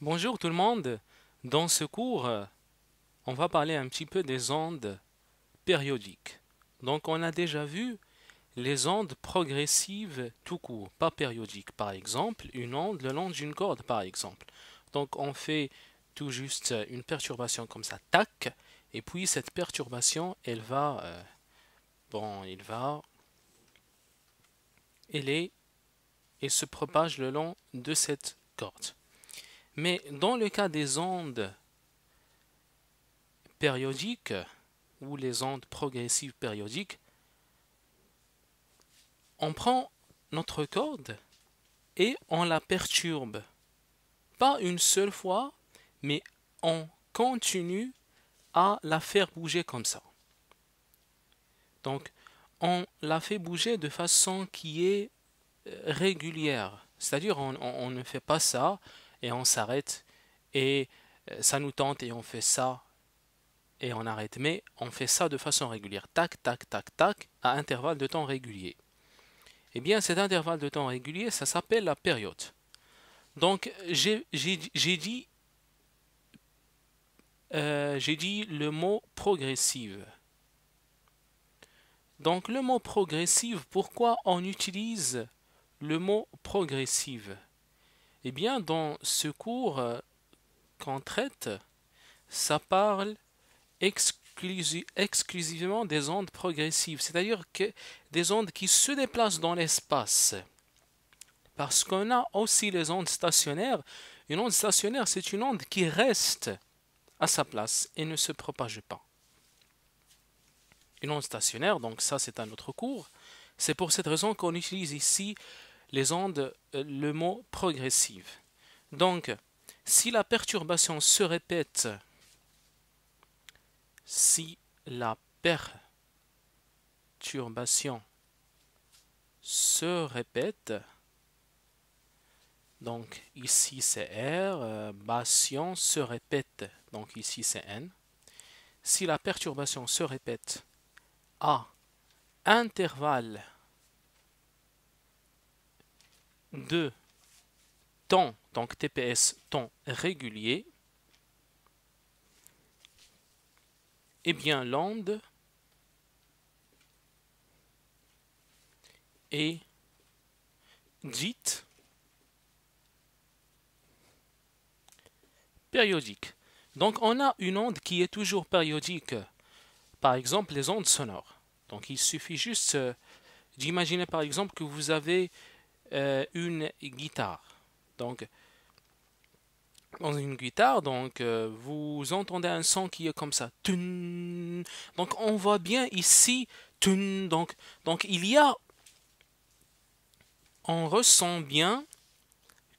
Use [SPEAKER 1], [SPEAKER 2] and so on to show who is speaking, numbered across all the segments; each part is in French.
[SPEAKER 1] Bonjour tout le monde. Dans ce cours, on va parler un petit peu des ondes périodiques. Donc on a déjà vu les ondes progressives tout court, pas périodiques. Par exemple, une onde le long d'une corde, par exemple. Donc on fait tout juste une perturbation comme ça, tac, et puis cette perturbation, elle va... Euh, bon, elle va... Elle est... et se propage le long de cette corde. Mais dans le cas des ondes périodiques ou les ondes progressives périodiques, on prend notre corde et on la perturbe. Pas une seule fois, mais on continue à la faire bouger comme ça. Donc, on la fait bouger de façon qui est euh, régulière. C'est-à-dire, on, ne fait pas ça et on s'arrête et euh, ça nous tente et on fait ça et on arrête. Mais on fait ça de façon régulière, tac, tac, tac, tac, à intervalle de temps régulier. Eh bien, cet intervalle de temps régulier, ça s'appelle la période. Donc, j'ai dit, euh, j'ai dit le mot progressive. Donc, le mot progressive, pourquoi on utilise le mot progressive eh bien, dans ce cours euh, qu'on traite, ça parle exclusivement des ondes progressives, c'est-à-dire que des ondes qui se déplacent dans l'espace. Parce qu'on a aussi les ondes stationnaires. Une onde stationnaire, c'est une onde qui reste à sa place et ne se propage pas. Une onde stationnaire, donc ça c'est un autre cours, c'est pour cette raison qu'on utilise ici les ondes euh, le mot progressive. Donc, si la perturbation se répète, si la perturbation se répète, donc ici c'est R, euh, bation se répète, donc ici c'est N. Si la perturbation se répète à intervalles de temps, donc TPS temps régulier, et eh bien l'onde est dite périodique. Donc on a une onde qui est toujours périodique. Par exemple, les ondes sonores. Donc il suffit juste euh, d'imaginer par exemple que vous avez euh, une guitare. Donc, dans une guitare, donc euh, vous entendez un son qui est comme ça. Donc on voit bien ici Donc, donc il y a, on ressent bien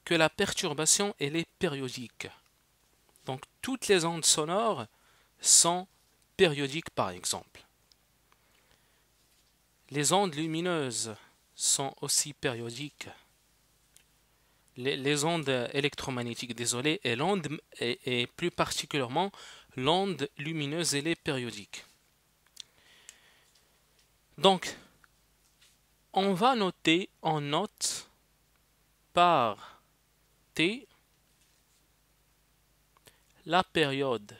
[SPEAKER 1] que la perturbation est périodique. Donc toutes les ondes sonores sont périodiques par exemple. Les ondes lumineuses sont aussi périodiques. Les, ondes électromagnétiques, désolé, et, l'onde, et, plus particulièrement l'onde lumineuse, elle est périodique. Donc, on va noter en note par T la période.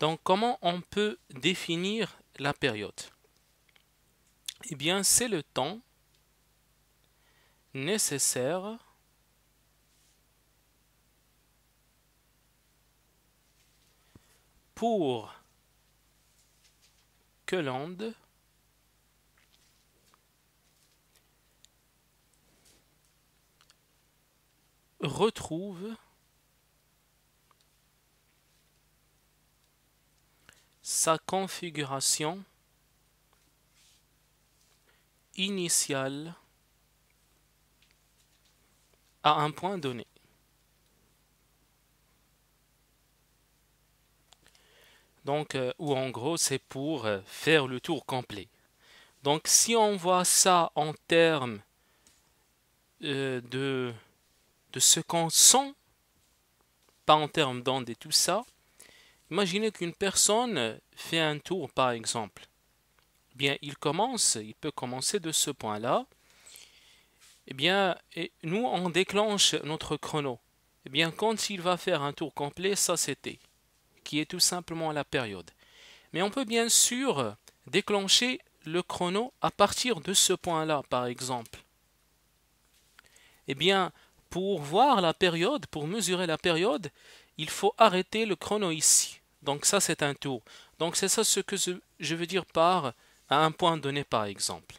[SPEAKER 1] Donc, comment on peut définir la période Eh bien, c'est le temps nécessaire pour que l'onde retrouve sa configuration initiale à un point donné. Donc, euh, ou en gros, c'est pour euh, faire le tour complet. Donc, si on voit ça en termes euh, de, de ce qu'on sent, pas en termes d'ondes et tout ça, Imaginez qu'une personne fait un tour, par exemple. Bien, il commence, il peut commencer de ce point-là. Eh bien, nous, on déclenche notre chrono. Eh bien, quand il va faire un tour complet, ça c'était, qui est tout simplement la période. Mais on peut bien sûr déclencher le chrono à partir de ce point-là, par exemple. Eh bien, pour voir la période, pour mesurer la période, il faut arrêter le chrono ici. Donc ça, c'est un tour. Donc c'est ça ce que je veux dire par à un point donné, par exemple.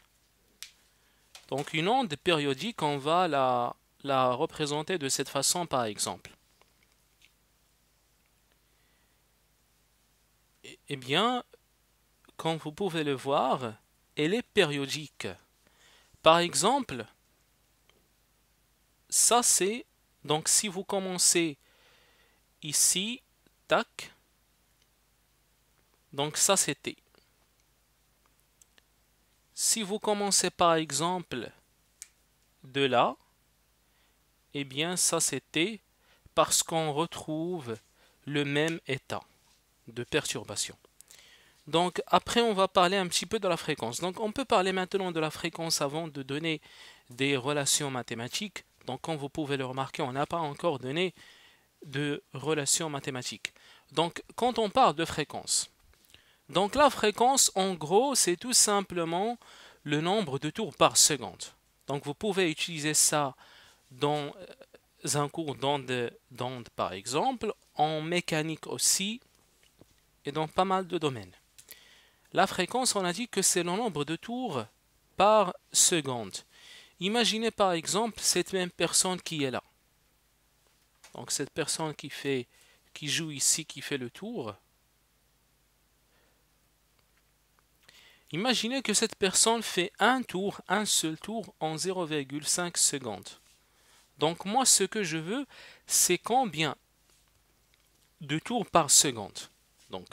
[SPEAKER 1] Donc une onde périodique, on va la, la représenter de cette façon, par exemple. Eh, eh bien, comme vous pouvez le voir, elle est périodique. Par exemple, ça c'est, donc si vous commencez ici, tac, donc ça c'était. Si vous commencez par exemple de là, eh bien ça c'était parce qu'on retrouve le même état de perturbation. Donc après on va parler un petit peu de la fréquence. Donc on peut parler maintenant de la fréquence avant de donner des relations mathématiques. Donc comme vous pouvez le remarquer, on n'a pas encore donné de relations mathématiques. Donc quand on parle de fréquence, donc la fréquence, en gros, c'est tout simplement le nombre de tours par seconde. Donc vous pouvez utiliser ça dans euh, un cours d'onde par exemple, en mécanique aussi, et dans pas mal de domaines. La fréquence, on a dit que c'est le nombre de tours par seconde. Imaginez par exemple cette même personne qui est là. Donc cette personne qui fait, qui joue ici, qui fait le tour, Imaginez que cette personne fait un tour, un seul tour en 0,5 secondes. Donc moi, ce que je veux, c'est combien de tours par seconde. Donc,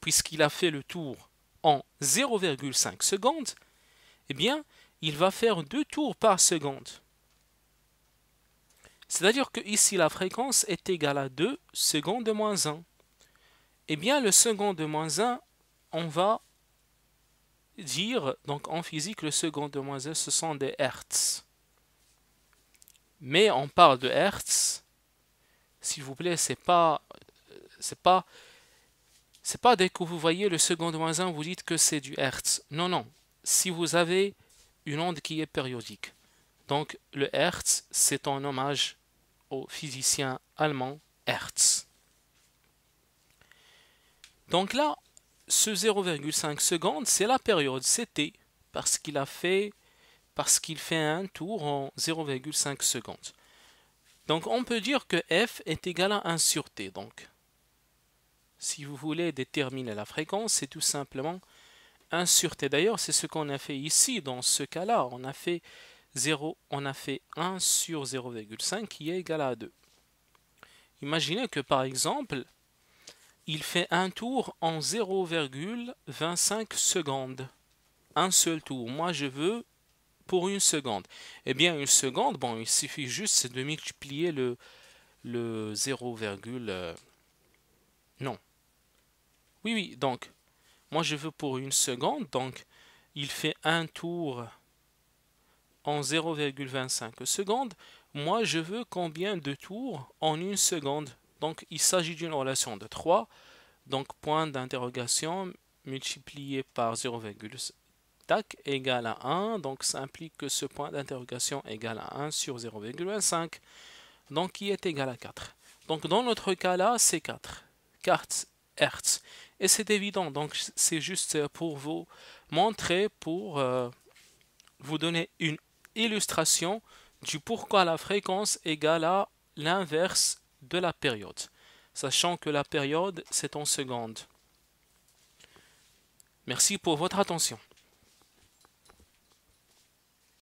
[SPEAKER 1] puisqu'il a fait le tour en 0,5 secondes, eh bien, il va faire deux tours par seconde. C'est-à-dire que ici la fréquence est égale à 2 secondes moins 1. Eh bien, le seconde de moins 1, on va dire, donc en physique, le second de moins 1, ce sont des hertz. Mais on parle de hertz, s'il vous plaît, c'est pas, c'est pas, c'est pas dès que vous voyez le second moins 1, vous dites que c'est du hertz. Non, non. Si vous avez une onde qui est périodique, donc le hertz, c'est un hommage au physicien allemand Hertz. Donc là, ce 0,5 secondes, c'est la période T, parce qu'il a fait parce qu'il fait un tour en 0,5 secondes. Donc on peut dire que f est égal à 1 sur t. Donc si vous voulez déterminer la fréquence, c'est tout simplement 1 sur t. D'ailleurs, c'est ce qu'on a fait ici dans ce cas-là, on a fait 0 on a fait 1 sur 0,5 qui est égal à 2. Imaginez que par exemple il fait un tour en 0,25 secondes. Un seul tour. Moi, je veux pour une seconde. Eh bien, une seconde, bon, il suffit juste de multiplier le, le 0, euh, non. Oui, oui, donc, moi, je veux pour une seconde, donc, il fait un tour en 0,25 secondes. Moi, je veux combien de tours en une seconde donc il s'agit d'une relation de 3. Donc point d'interrogation multiplié par 0, tac égale à 1. Donc ça implique que ce point d'interrogation égal à 1 sur 0,15. Donc qui est égal à 4. Donc dans notre cas là, c'est 4. 4 Hertz. Et c'est évident, donc c'est juste pour vous montrer, pour euh, vous donner une illustration du pourquoi la fréquence égale à l'inverse de la période. Sachant que la période, c'est en seconde. Merci pour votre attention.